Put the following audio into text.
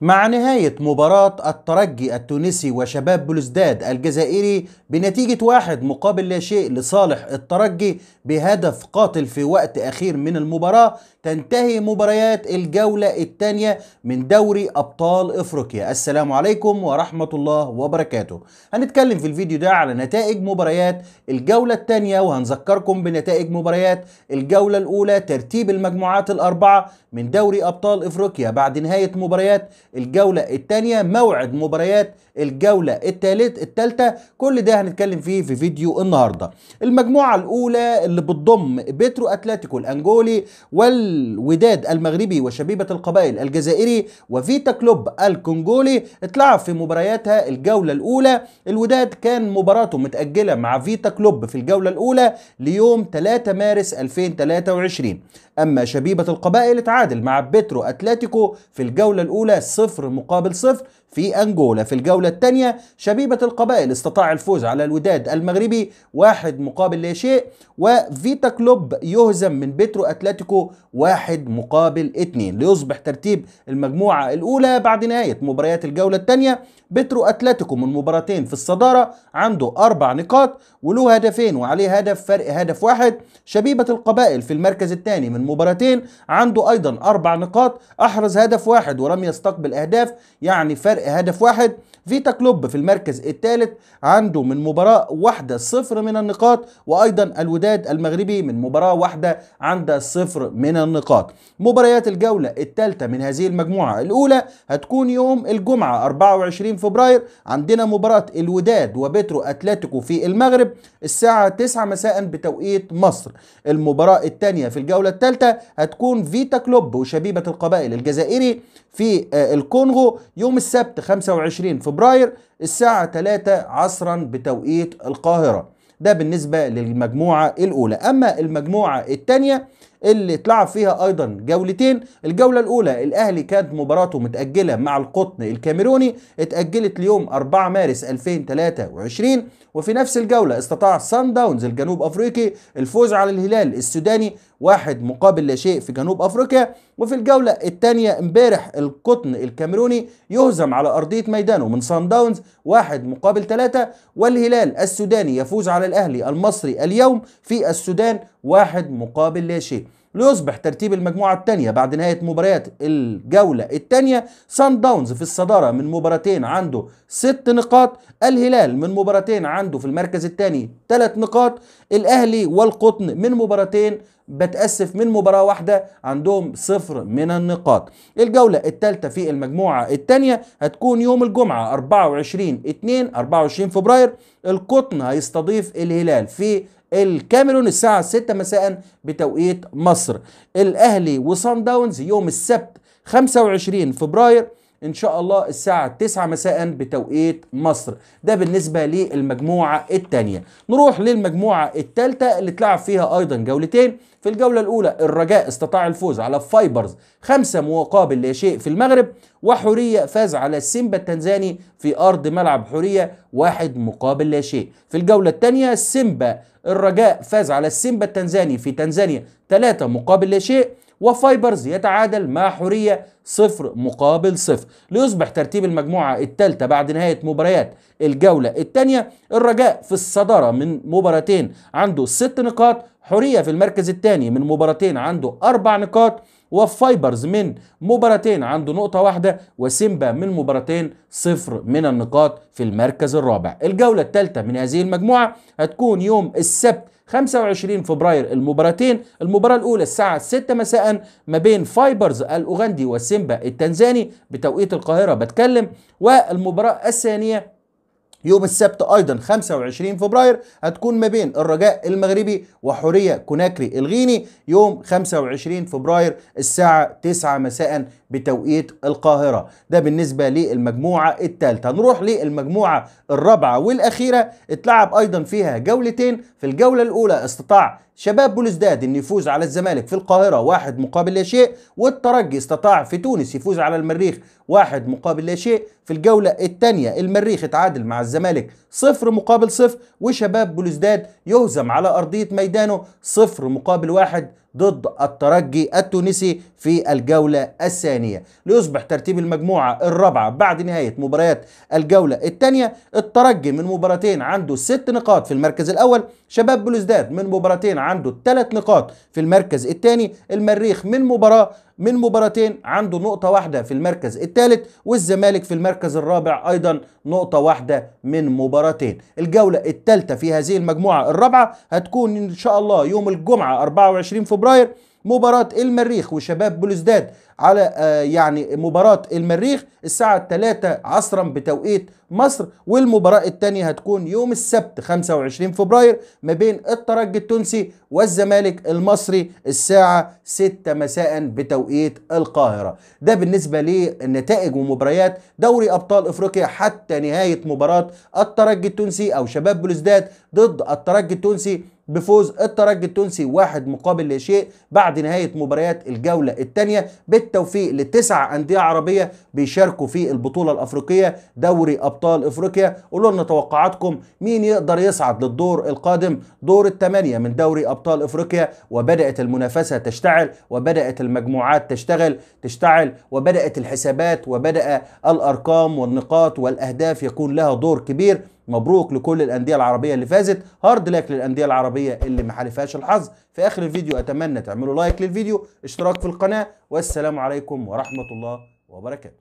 مع نهاية مباراة الترجي التونسي وشباب بلوزداد الجزائري بنتيجة واحد مقابل لا شيء لصالح الترجي بهدف قاتل في وقت أخير من المباراة تنتهي مباريات الجولة الثانية من دوري أبطال إفريقيا السلام عليكم ورحمة الله وبركاته هنتكلم في الفيديو ده على نتائج مباريات الجولة الثانية وهنذكركم بنتائج مباريات الجولة الأولى ترتيب المجموعات الأربعة من دوري أبطال إفريقيا بعد نهاية مباريات الجولة الثانية موعد مباريات الجولة الثالثة كل ده هنتكلم فيه في فيديو النهاردة المجموعة الأولى اللي بتضم بيترو أتلتيكو الأنجولي والوداد المغربي وشبيبة القبائل الجزائري وفيتا كلوب الكونجولي اتلعب في مبارياتها الجولة الأولى الوداد كان مباراته متأجلة مع فيتا كلوب في الجولة الأولى ليوم 3 مارس 2023 أما شبيبة القبائل اتعادل مع بيترو أتلتيكو في الجولة الأولى صفر مقابل صفر في أنجولا في الجولة الثانية شبيبة القبائل استطاع الفوز على الوداد المغربي واحد مقابل لا شيء وفيتا كلوب يهزم من بيترو أتلتيكو واحد مقابل اثنين ليصبح ترتيب المجموعة الأولى بعد نهاية مباريات الجولة الثانية بيترو أتلتيكو من مباراتين في الصدارة عنده أربع نقاط وله هدفين وعليه هدف فرق هدف واحد شبيبة القبائل في المركز الثاني من مباراتين عنده أيضا أربع نقاط أحرز هدف واحد ولم يستقبل بالاهداف يعني فرق هدف واحد فيتا كلوب في المركز الثالث عنده من مباراة واحدة صفر من النقاط وأيضا الوداد المغربي من مباراة واحدة عنده صفر من النقاط مباريات الجولة الثالثة من هذه المجموعة الأولى هتكون يوم الجمعة 24 فبراير عندنا مباراة الوداد وبترو أتلتيكو في المغرب الساعة 9 مساء بتوقيت مصر المباراة الثانية في الجولة الثالثة هتكون فيتا كلوب وشبيبة القبائل الجزائري في آه، الكونغو يوم السبت 25 فبراير فبراير الساعة 3 عصرا بتوقيت القاهرة ده بالنسبة للمجموعة الأولى أما المجموعة الثانية اللي اتلعب فيها ايضا جولتين الجوله الاولى الاهلي كانت مباراته متاجله مع القطن الكاميروني اتاجلت ليوم 4 مارس 2023 وفي نفس الجوله استطاع سان داونز الجنوب افريقي الفوز على الهلال السوداني واحد مقابل لا شيء في جنوب افريقيا وفي الجوله الثانيه امبارح القطن الكاميروني يهزم على ارضيه ميدانه من سان داونز واحد مقابل ثلاثه والهلال السوداني يفوز على الاهلي المصري اليوم في السودان واحد مقابل لا شيء ليصبح ترتيب المجموعة الثانية بعد نهاية مباريات الجولة الثانية سان داونز في الصدارة من مباراتين عنده ست نقاط الهلال من مباراتين عنده في المركز الثاني ثلاث نقاط الأهلي والقطن من مباراتين بتأسف من مباراة واحدة عندهم صفر من النقاط الجولة الثالثة في المجموعة الثانية هتكون يوم الجمعة 24 2 24 فبراير القطن هيستضيف الهلال في الكاميرون الساعة 6 مساء بتوقيت مصر الأهلي وصن داونز يوم السبت 25 فبراير ان شاء الله الساعه 9 مساء بتوقيت مصر ده بالنسبه للمجموعه الثانيه نروح للمجموعه الثالثه اللي اتلعب فيها ايضا جولتين في الجولة الأولى الرجاء استطاع الفوز على فايبرز خمسة مقابل لا شيء في المغرب وحورية فاز على سيمبا التنزاني في أرض ملعب حورية واحد مقابل لا شيء في الجولة الثانية سيمبا الرجاء فاز على سيمبا التنزاني في تنزانيا ثلاثة مقابل لا شيء وفايبرز يتعادل مع حورية صفر مقابل صفر ليصبح ترتيب المجموعة الثالثة بعد نهاية مباريات الجولة الثانية الرجاء في الصدارة من مباراتين عنده ست نقاط حورية في المركز الثاني من مباراتين عنده أربع نقاط وفايبرز من مباراتين عنده نقطة واحدة وسيمبا من مباراتين صفر من النقاط في المركز الرابع الجولة الثالثة من هذه المجموعة هتكون يوم السبت 25 فبراير المباراتين المباراة الأولى الساعة 6 مساء ما بين فايبرز الأوغندي وسيمبا التنزاني بتوقيت القاهرة بتكلم والمباراة الثانية يوم السبت ايضا 25 فبراير هتكون ما بين الرجاء المغربي وحوريه كوناكري الغيني يوم 25 فبراير الساعه 9 مساء بتوقيت القاهرة ده بالنسبة للمجموعة الثالثة نروح للمجموعة الرابعة والأخيرة اتلعب أيضا فيها جولتين في الجولة الأولى استطاع شباب بلوزداد ان يفوز على الزمالك في القاهرة واحد مقابل لا شيء والترجي استطاع في تونس يفوز على المريخ واحد مقابل لا شيء في الجولة الثانية المريخ اتعادل مع الزمالك صفر مقابل صفر وشباب بلوزداد يهزم على أرضية ميدانه صفر مقابل واحد ضد الترجي التونسي في الجولة الثانية ليصبح ترتيب المجموعة الرابعة بعد نهاية مباريات الجولة الثانية الترجي من مباراتين عنده ست نقاط في المركز الأول شباب بلوزداد من مباراتين عنده ثلاث نقاط في المركز الثاني المريخ من مباراة من مباراتين عنده نقطة واحدة في المركز الثالث والزمالك في المركز الرابع أيضا نقطة واحدة من مباراتين الجولة الثالثة في هذه المجموعة الرابعة هتكون إن شاء الله يوم الجمعة 24 فبراير مباراة المريخ وشباب بلوزداد على آه، يعني مباراة المريخ الساعة 3 عصرا بتوقيت مصر والمباراة الثانية هتكون يوم السبت 25 فبراير ما بين الترجي التونسي والزمالك المصري الساعة 6 مساء بتوقيت القاهرة ده بالنسبة للنتائج ومباريات دوري أبطال أفريقيا حتى نهاية مباراة الترجي التونسي أو شباب بلوزداد ضد الترجي التونسي بفوز الترجي التونسي واحد مقابل لا شيء بعد نهاية مباريات الجولة الثانية بالتوفيق لتسع أندية عربية بيشاركوا في البطولة الأفريقية دوري أبطال أفريقيا قولوا لنا توقعاتكم مين يقدر يصعد للدور القادم دور الثمانية من دوري أبطال أفريقيا وبدأت المنافسة تشتعل وبدأت المجموعات تشتغل تشتعل وبدأت الحسابات وبدأ الأرقام والنقاط والأهداف يكون لها دور كبير مبروك لكل الانديه العربيه اللي فازت هارد لك للانديه العربيه اللي ما حالفهاش الحظ في اخر الفيديو اتمنى تعملوا لايك للفيديو اشتراك في القناه والسلام عليكم ورحمه الله وبركاته